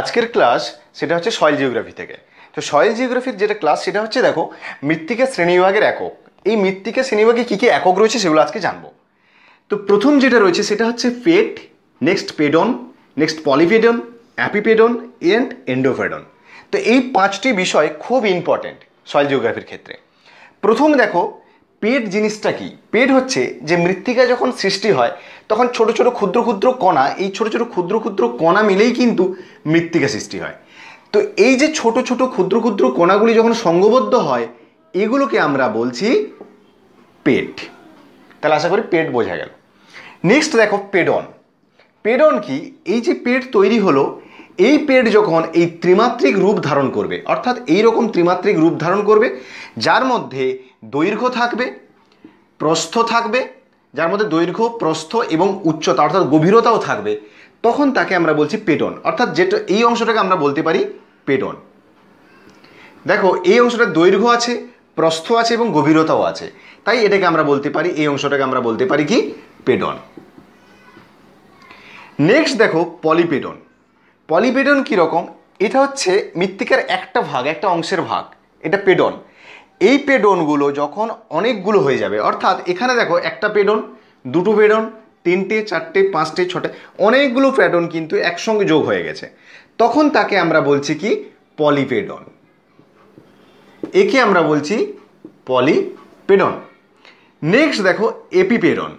আজকের ক্লাস সেটা হচ্ছে সয়েল জিওগ্রাফি থেকে তো সয়েল জিওগ্রাফির যেটা ক্লাস সেটা হচ্ছে দেখো মৃত্তিকা শ্রেণীবিভাগের একক এই মৃত্তিকা শ্রেণীবিভাগে কী কী একক রয়েছে সেগুলো আজকে জানবো তো প্রথম যেটা রয়েছে সেটা হচ্ছে পেট next pedon next polypedon epipedon and endopedon তো এই পাঁচটি বিষয় খুব ইম্পর্ট্যান্ট সয়েল জিওগ্রাফির ক্ষেত্রে প্রথম দেখো পেট জিনিসটা কি পেট হচ্ছে যে মৃত্তিকা যখন সৃষ্টি হয় তখন ছোট ছোট ক্ষুদ্র ক্ষুদ্র কণা এই ছোট ছোট ক্ষুদ্র ক্ষুদ্র কণা মিলেই কিন্তু মৃত্তিকা সৃষ্টি হয় তো এই যে ছোট ছোট ক্ষুদ্র ক্ষুদ্র কণাগুলি যখন সঙ্গবদ্ধ হয় এগুলোকে আমরা বলছি পেট তাহলে আশা করি পেট বোঝা গেল নেক্সট দেখো পেডন পেডন কি এই যে পেট তৈরি হলো এই পেট যখন এই ত্রিমাত্রিক রূপ ধারণ করবে অর্থাৎ এই রকম ত্রিমাত্রিক রূপ ধারণ করবে যার মধ্যে দৈর্ঘ্য থাকবে প্রস্থ থাকবে যার মধ্যে দৈর্ঘ্য প্রস্থ এবং উচ্চতা অর্থাৎ গভীরতাও থাকবে তখন তাকে আমরা বলছি পেটন অর্থাৎ যেটা এই অংশটাকে আমরা বলতে পারি পেটন দেখো এই অংশটার দৈর্ঘ্য আছে প্রস্থ আছে এবং গভীরতাও আছে তাই এটাকে আমরা বলতে পারি এই অংশটাকে আমরা বলতে পারি কি পেডন নেক্সট দেখো পলিপেডন পলিবেডন কীরকম এটা হচ্ছে মৃত্তিকার একটা ভাগ একটা অংশের ভাগ এটা পেডন এই পেডনগুলো যখন অনেকগুলো হয়ে যাবে অর্থাৎ এখানে দেখো একটা পেডন দুটো পেডন তিনটে চারটে পাঁচটে ছটে অনেকগুলো পেডন কিন্তু একসঙ্গে যোগ হয়ে গেছে তখন তাকে আমরা বলছি কি পলিপেডন একে আমরা বলছি পলিপেডন নেক্সট দেখো এপিপেডন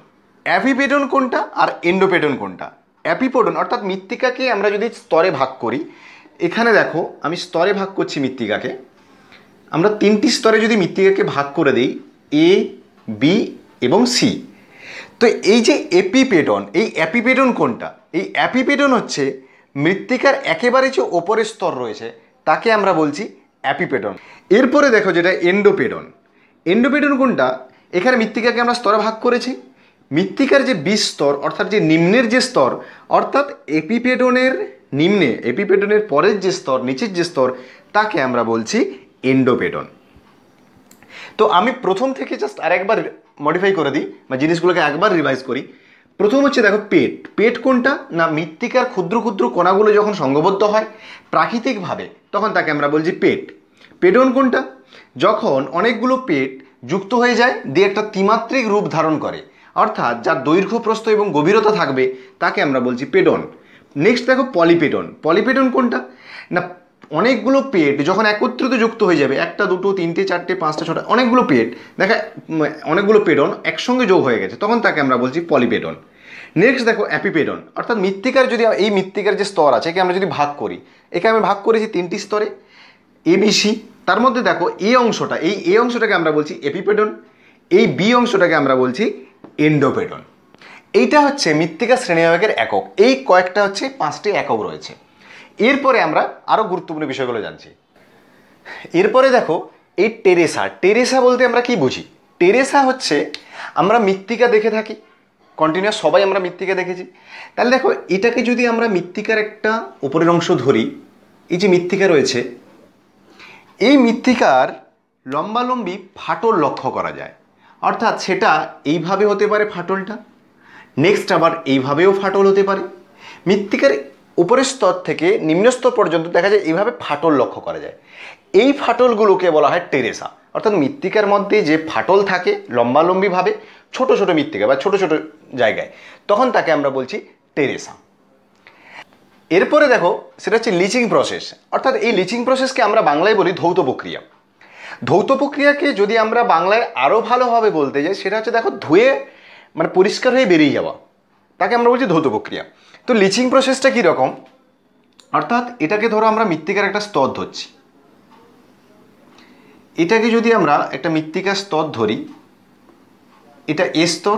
অ্যাপিপেডন কোনটা আর এন্ডোপেডন কোনটা অ্যাপিপোডন অর্থাৎ মৃত্তিকাকে আমরা যদি স্তরে ভাগ করি এখানে দেখো আমি স্তরে ভাগ করছি মৃত্তিকাকে আমরা তিনটি স্তরে যদি মৃত্তিকাকে ভাগ করে দিই এ বি এবং সি তো এই যে এপিপেডন এই অ্যাপিপেডন কোনটা এই অ্যাপিপেডন হচ্ছে মৃত্তিকার একেবারে যে ওপরের স্তর রয়েছে তাকে আমরা বলছি অ্যাপিপেডন এরপরে দেখো যেটা এন্ডোপেডন এন্ডোপেডন কোনটা এখানে মৃত্তিকাকে আমরা স্তরে ভাগ করেছি মৃত্তিকার যে বিষ স্তর অর্থাৎ যে নিম্নের যে স্তর অর্থাৎ এপিপেডনের নিম্নে এপিপেডনের পরের যে স্তর নিচের যে স্তর তাকে আমরা বলছি এন্ডোপেডন তো আমি প্রথম থেকে জাস্ট আর একবার মডিফাই করে দিই বা জিনিসগুলোকে একবার রিভাইজ করি প্রথম হচ্ছে দেখো পেট পেট কোনটা না মৃত্তিকার ক্ষুদ্র ক্ষুদ্র কণাগুলো যখন সংঘবদ্ধ হয় প্রাকৃতিকভাবে তখন তাকে আমরা বলছি পেট পেডন কোনটা যখন অনেকগুলো পেট যুক্ত হয়ে যায় দিয়ে একটা ত্রিমাত্রিক রূপ ধারণ করে অর্থাৎ যার দৈর্ঘ্য প্রস্থ এবং গভীরতা থাকবে তাকে আমরা বলছি পেডন নেক্সট দেখো পলিপেডন পলিপেডন কোনটা না অনেকগুলো পেট যখন একত্রিত যুক্ত হয়ে যাবে একটা দুটো তিনটে চারটে পাঁচটা ছটা অনেকগুলো পেট দেখা অনেকগুলো পেডন একসঙ্গে যোগ হয়ে গেছে তখন তাকে আমরা বলছি পলিপেডন নেক্সট দেখো অ্যাপিপেডন অর্থাৎ মৃত্তিকার যদি এই মৃত্তিকার যে স্তর আছে একে আমরা যদি ভাগ করি একে আমি ভাগ করেছি তিনটি স্তরে এবিসি তার মধ্যে দেখো এ অংশটা এই এ অংশটাকে আমরা বলছি এপিপেডন এই বি অংশটাকে আমরা বলছি এন্ডোপেডন এইটা হচ্ছে মৃত্তিকা শ্রেণীবিভাগের একক এই কয়েকটা হচ্ছে পাঁচটি একক রয়েছে এরপরে আমরা আরও গুরুত্বপূর্ণ বিষয়গুলো জানছি এরপরে দেখো এই টেরেসা টেরেসা বলতে আমরা কি বুঝি টেরেসা হচ্ছে আমরা মৃত্তিকা দেখে থাকি কন্টিনিউয়াস সবাই আমরা মৃত্তিকা দেখেছি তাহলে দেখো এটাকে যদি আমরা মৃত্তিকার একটা উপরের অংশ ধরি এই যে মৃত্তিকা রয়েছে এই মৃত্তিকার লম্বালম্বি ফাটল লক্ষ্য করা যায় অর্থাৎ সেটা এইভাবে হতে পারে ফাটলটা নেক্সট আবার এইভাবেও ফাটল হতে পারে মৃত্তিকার উপরের স্তর থেকে নিম্নস্তর পর্যন্ত দেখা যায় এইভাবে ফাটল লক্ষ্য করা যায় এই ফাটলগুলোকে বলা হয় টেরেসা অর্থাৎ মৃত্তিকার মধ্যে যে ফাটল থাকে লম্বালম্বিভাবে ছোট ছোট মৃত্তিকা বা ছোট ছোট জায়গায় তখন তাকে আমরা বলছি টেরেসা এরপরে দেখো সেটা হচ্ছে লিচিং প্রসেস অর্থাৎ এই লিচিং প্রসেসকে আমরা বাংলায় বলি ধৌত প্রক্রিয়া ধৌত প্রক্রিয়াকে যদি আমরা বাংলায় আরও ভালোভাবে বলতে যাই সেটা হচ্ছে দেখো ধুয়ে মানে পরিষ্কার হয়ে বেরিয়ে যাওয়া তাকে আমরা বলছি ধৌত প্রক্রিয়া তো লিচিং প্রসেসটা কীরকম অর্থাৎ এটাকে ধরো আমরা মৃত্তিকার একটা স্তর ধরছি এটাকে যদি আমরা একটা মৃত্তিকার স্তর ধরি এটা এ স্তর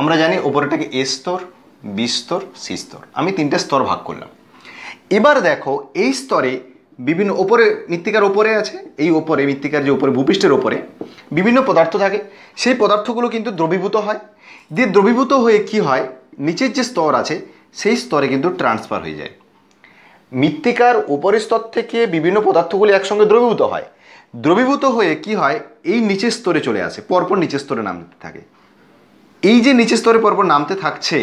আমরা জানি ওপরেটাকে এ স্তর বিস্তর সি স্তর আমি তিনটে স্তর ভাগ করলাম এবার দেখো এই স্তরে বিভিন্ন ওপরে মৃত্তিকার ওপরে আছে এই ওপরে মৃত্তিকার যে উপরে ভূপৃষ্ঠের ওপরে বিভিন্ন পদার্থ থাকে সেই পদার্থগুলো কিন্তু দ্রবীভূত হয় দিয়ে দ্রবীভূত হয়ে কি হয় নিচের যে স্তর আছে সেই স্তরে কিন্তু ট্রান্সফার হয়ে যায় মৃত্তিকার ওপরের স্তর থেকে বিভিন্ন পদার্থগুলি একসঙ্গে দ্রবীভূত হয় দ্রবীভূত হয়ে কি হয় এই নিচের স্তরে চলে আসে পরপর নিচের স্তরে নামতে থাকে এই যে নিচের স্তরে পরপর নামতে থাকছে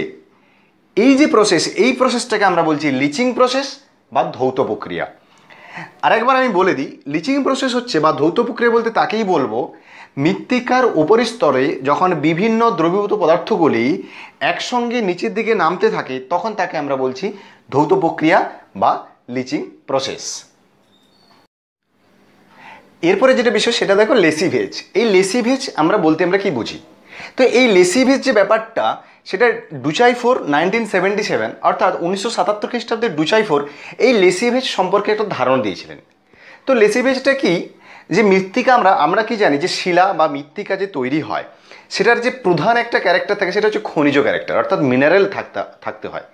এই যে প্রসেস এই প্রসেসটাকে আমরা বলছি লিচিং প্রসেস বা ধৌত প্রক্রিয়া আরেকবার আমি বলে দিই লিচিং প্রসেস হচ্ছে বা ধৌত প্রক্রিয়া বলতে তাকেই বলবো মৃত্তিকার উপরিস্তরে যখন বিভিন্ন দ্রবীভূত পদার্থগুলি একসঙ্গে নিচের দিকে নামতে থাকে তখন তাকে আমরা বলছি ধৌত প্রক্রিয়া বা লিচিং প্রসেস এরপরে যেটা বিষয় সেটা দেখো লেসিভেজ এই লেসিভেজ আমরা বলতে আমরা কি বুঝি তো এই লেসিভেজ যে ব্যাপারটা সেটা Duchaufour nineteen seventy seven অর্থাৎ উনিশশো সাতাত্তর খ্রিস্টাব্দে ডুচাই ফোর এই লেসিভেজ সম্পর্কে একটা ধারণা দিয়েছিলেন তো লেসিভেজটা কি যে মৃত্তিকা আমরা আমরা কি জানি যে শিলা বা মৃত্তিকা যে তৈরি হয় সেটার যে প্রধান একটা ক্যারেক্টার থাকে সেটা হচ্ছে খনিজ ক্যারেক্টার অর্থাৎ মিনারেল থাকতে থাকতে হয়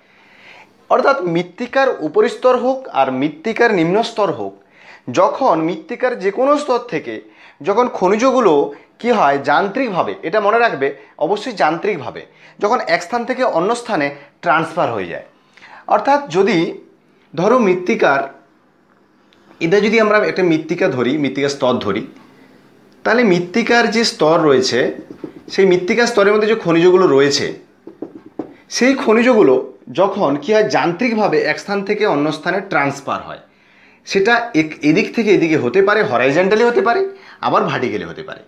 অর্থাৎ মৃত্তিকার উপরিস্তর হোক আর মৃত্তিকার নিম্নস্তর হোক যখন মৃত্তিকার যে কোনো স্তর থেকে যখন খনিজগুলো কি হয় যান্ত্রিকভাবে এটা মনে রাখবে অবশ্যই যান্ত্রিকভাবে যখন এক স্থান থেকে অন্য স্থানে ট্রান্সফার হয়ে যায় অর্থাৎ যদি ধরো মৃত্তিকার এটা যদি আমরা একটা মৃত্তিকা ধরি মৃত্তিকার স্তর ধরি তাহলে মৃত্তিকার যে স্তর রয়েছে সেই মৃত্তিকার স্তরের মধ্যে যে খনিজগুলো রয়েছে সেই খনিজগুলো যখন কি হয় যান্ত্রিকভাবে এক স্থান থেকে অন্য স্থানে ট্রান্সফার হয় সেটা এদিক থেকে এদিকে হতে পারে হরাইজেন্টালি হতে পারে আবার গেলে হতে পারে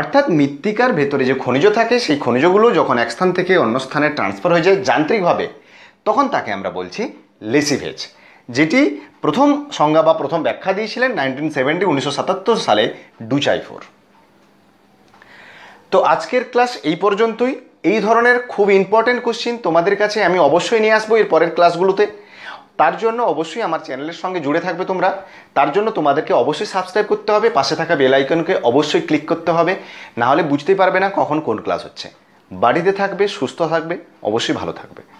অর্থাৎ মৃত্তিকার ভেতরে যে খনিজ থাকে সেই খনিজগুলো যখন এক স্থান থেকে অন্য স্থানে ট্রান্সফার হয়ে যায় যান্ত্রিকভাবে তখন তাকে আমরা বলছি লেসিভেজ যেটি প্রথম সংজ্ঞা বা প্রথম ব্যাখ্যা দিয়েছিলেন নাইনটিন সেভেন্টি উনিশশো সাতাত্তর সালে ডুচাইফোর তো আজকের ক্লাস এই পর্যন্তই এই ধরনের খুব ইম্পর্টেন্ট কোশ্চিন তোমাদের কাছে আমি অবশ্যই নিয়ে আসবো এর পরের ক্লাসগুলোতে তার জন্য অবশ্যই আমার চ্যানেলের সঙ্গে জুড়ে থাকবে তোমরা তার জন্য তোমাদেরকে অবশ্যই সাবস্ক্রাইব করতে হবে পাশে থাকা বেল আইকনকে অবশ্যই ক্লিক করতে হবে না হলে বুঝতেই পারবে না কখন কোন ক্লাস হচ্ছে বাড়িতে থাকবে সুস্থ থাকবে অবশ্যই ভালো থাকবে